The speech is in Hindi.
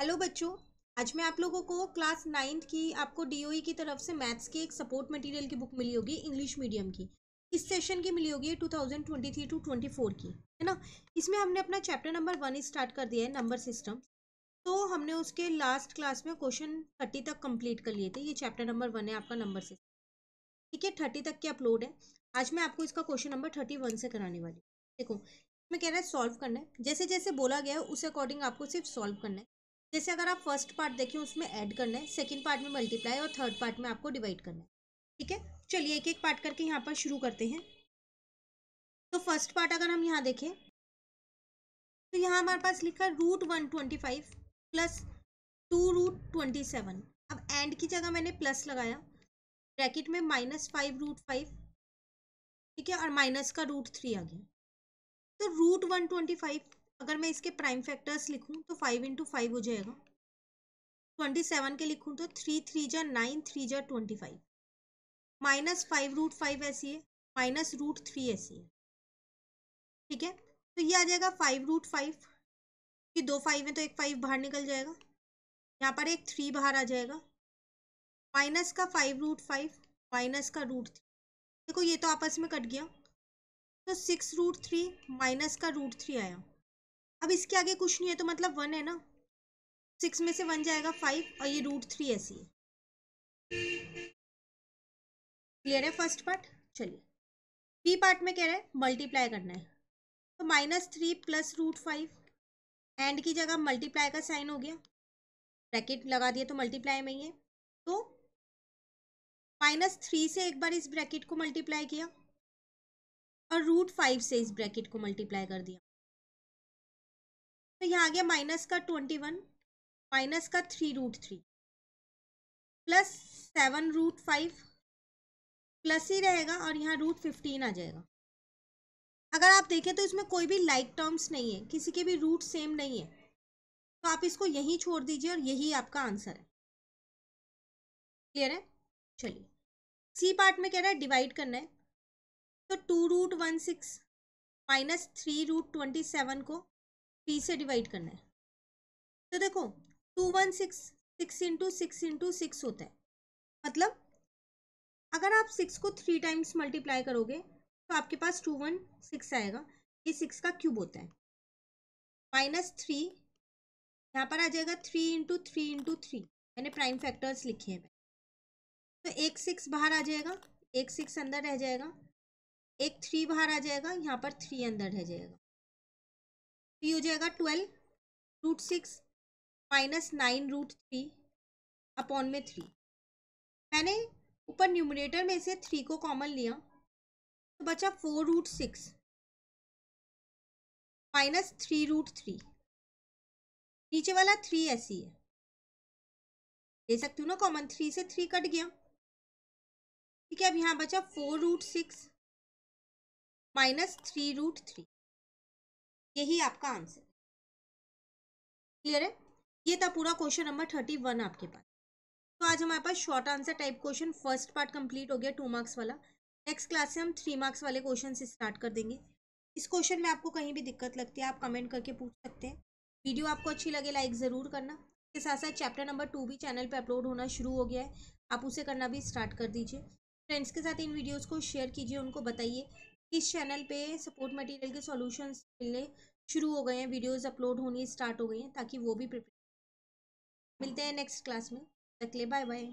हेलो बच्चों आज मैं आप लोगों को क्लास नाइन्थ की आपको डीओई e की तरफ से मैथ्स की एक सपोर्ट मटेरियल की बुक मिली होगी इंग्लिश मीडियम की इस सेशन की मिली होगी 2023 टू 24 की है ना इसमें हमने अपना चैप्टर नंबर वन स्टार्ट कर दिया है नंबर सिस्टम तो हमने उसके लास्ट क्लास में क्वेश्चन थर्टी तक कम्प्लीट कर लिए थे ये चैप्टर नंबर वन है आपका नंबर सिस्टम ठीक है थर्टी तक के अपलोड है आज मैं आपको इसका क्वेश्चन नंबर थर्टी वन से कराने वाली देखो इसमें कह रहा है सॉल्व करना है जैसे जैसे बोला गया है उस अकॉर्डिंग आपको सिर्फ सॉल्व करना है जैसे अगर आप फर्स्ट पार्ट देखें उसमें ऐड करना है सेकेंड पार्ट में मल्टीप्लाई और थर्ड पार्ट में आपको डिवाइड करना है ठीक है चलिए एक एक पार्ट करके यहाँ पर शुरू करते हैं तो फर्स्ट पार्ट अगर हम यहाँ देखें तो यहाँ हमारे पास लिखा है root one twenty five plus two root twenty seven अब एंड की जगह मैंने प्लस लगाया ब्रैकेट में माइनस फाइव रूट फाइव ठीक है और माइनस का रूट थ्री आ गया तो रूट वन ट्वेंटी फाइव अगर मैं इसके प्राइम फैक्टर्स लिखूँ तो फाइव इंटू फाइव हो जाएगा ट्वेंटी सेवन के लिखूँ तो थ्री थ्री जा नाइन थ्री जा twenty five minus five root five ऐसी है माइनस रूट थ्री ऐसी है ठीक है तो ये आ जाएगा फाइव रूट फाइव कि दो फाइव है तो एक फाइव बाहर निकल जाएगा यहाँ पर एक थ्री बाहर आ जाएगा माइनस का फाइव रूट फाइव माइनस का रूट थ्री देखो ये तो आपस में कट गया तो सिक्स रूट थ्री माइनस का रूट थ्री आया अब इसके आगे कुछ नहीं है तो मतलब वन है ना सिक्स में से वन जाएगा फाइव और ये रूट थ्री ऐसी है क्लियर है फर्स्ट पार्ट चलिए बी पार्ट में कह रहा है मल्टीप्लाई करना है तो minus three plus root five and की जगह मल्टीप्लाई का साइन हो गया ब्रैकेट लगा दिया तो मल्टीप्लाई में ही है तो माइनस थ्री से एक बार इस ब्रैकेट को मल्टीप्लाई किया और रूट फाइव से इस ब्रैकेट को मल्टीप्लाई कर दिया तो यहाँ आ गया माइनस का ट्वेंटी वन माइनस का three root three plus seven root five plus ही रहेगा और यहाँ रूट फिफ्टीन आ जाएगा अगर आप देखें तो इसमें कोई भी लाइक टर्म्स नहीं है किसी के भी रूट सेम नहीं है तो आप इसको यहीं छोड़ दीजिए और यही आपका आंसर है क्लियर है चलिए सी पार्ट में कह रहा है डिवाइड करना है तो two root one six minus three root twenty seven को टी से डिवाइड करना है तो देखो two one six six into six into six होता है मतलब अगर आप सिक्स को थ्री टाइम्स मल्टीप्लाई करोगे तो आपके पास टू वन सिक्स आएगा ये सिक्स का क्यूब होता है माइनस थ्री यहाँ पर आ जाएगा three into three into three मैंने प्राइम फैक्टर्स लिखे हैं तो एक सिक्स बाहर आ जाएगा एक सिक्स अंदर रह जाएगा एक थ्री बाहर आ जाएगा यहाँ पर थ्री अंदर रह जाएगा थ्री हो जाएगा twelve root six minus nine root three upon में थ्री मैंने ऊपर न्यूमिनेटर में से थ्री को कॉमन लिया तो बचा four root six minus three root three नीचे वाला थ्री ऐसी है दे सकती हूँ ना कॉमन थ्री से थ्री कट गया ठीक है अब यहाँ बचा four root six minus three root three यही आपका आंसर क्लियर है ये था पूरा क्वेश्चन नंबर थर्टी वन आपके पास तो आज हमारे पास short answer type question first part complete हो गया टू मार्क्स वाला नेक्स्ट क्लास से हम थ्री मार्क्स वाले क्वेश्चन स्टार्ट कर देंगे इस क्वेश्चन में आपको कहीं भी दिक्कत लगती है आप कमेंट करके पूछ सकते हैं वीडियो आपको अच्छी लगे लाइक ज़रूर करना इसके साथ साथ चैप्टर नंबर टू भी चैनल पर अपलोड होना शुरू हो गया है आप उसे करना भी स्टार्ट कर दीजिए फ्रेंड्स के साथ इन वीडियोज़ को शेयर कीजिए उनको बताइए इस चैनल पे सपोर्ट मटेरियल के सॉल्यूशंस मिलने शुरू हो गए हैं वीडियोस अपलोड होनी स्टार्ट हो गई हैं ताकि वो भी प्रिपेयर मिलते हैं नेक्स्ट क्लास में ले बाय बाय